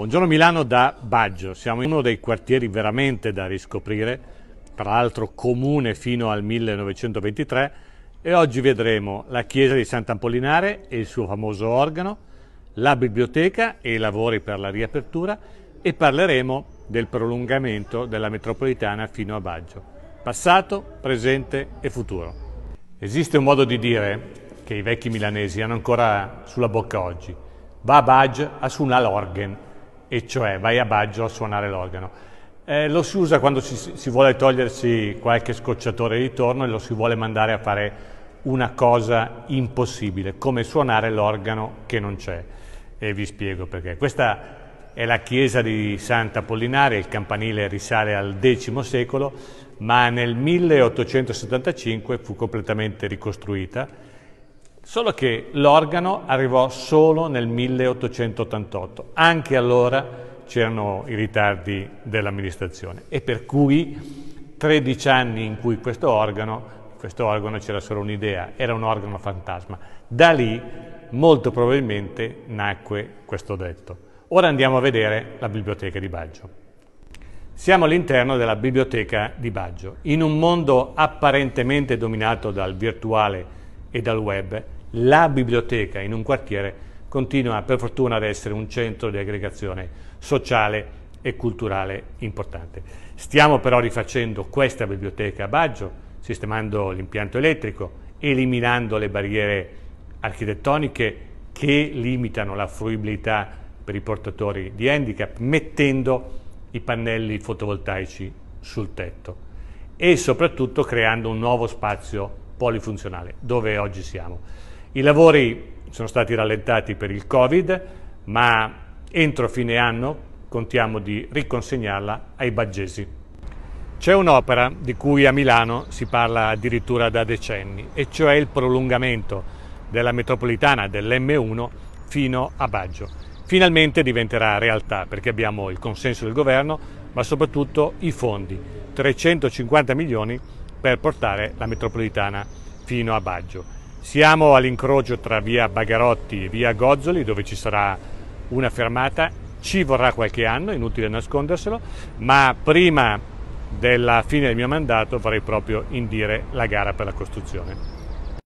Buongiorno Milano da Baggio, siamo in uno dei quartieri veramente da riscoprire, tra l'altro comune fino al 1923 e oggi vedremo la chiesa di Sant'Ampolinare e il suo famoso organo, la biblioteca e i lavori per la riapertura e parleremo del prolungamento della metropolitana fino a Baggio, passato, presente e futuro. Esiste un modo di dire che i vecchi milanesi hanno ancora sulla bocca oggi, va a Baggio a suonare l'organo e cioè vai a Baggio a suonare l'organo. Eh, lo si usa quando si, si, vuole togliersi qualche scocciatore di torno e lo si vuole mandare a fare una cosa impossibile, come suonare l'organo che non c'è. E vi spiego perché. Questa è la chiesa di Sant'Apollinare, il campanile risale al X secolo, ma nel 1875 fu completamente ricostruita Solo che l'organo arrivò solo nel 1888, anche allora c'erano i ritardi dell'amministrazione e per cui 13 anni in cui questo organo, questo organo c'era solo un'idea, era un organo fantasma. Da lì molto probabilmente nacque questo detto. Ora andiamo a vedere la biblioteca di Baggio. Siamo all'interno della biblioteca di Baggio. In un mondo apparentemente dominato dal virtuale e dal web, la biblioteca in un quartiere continua per fortuna ad essere un centro di aggregazione sociale e culturale importante. Stiamo però rifacendo questa biblioteca a Baggio, sistemando l'impianto elettrico, eliminando le barriere architettoniche che limitano la fruibilità per i portatori di handicap, mettendo i pannelli fotovoltaici sul tetto e soprattutto creando un nuovo spazio polifunzionale, dove oggi siamo. I lavori sono stati rallentati per il Covid, ma entro fine anno contiamo di riconsegnarla ai baggesi. C'è un'opera di cui a Milano si parla addirittura da decenni, e cioè il prolungamento della metropolitana dell'M1 fino a Baggio. Finalmente diventerà realtà perché abbiamo il consenso del governo, ma soprattutto i fondi, 350 milioni per portare la metropolitana fino a Baggio. Siamo all'incrocio tra via Bagarotti e via Gozzoli dove ci sarà una fermata, ci vorrà qualche anno, inutile nasconderselo, ma prima della fine del mio mandato vorrei proprio indire la gara per la costruzione.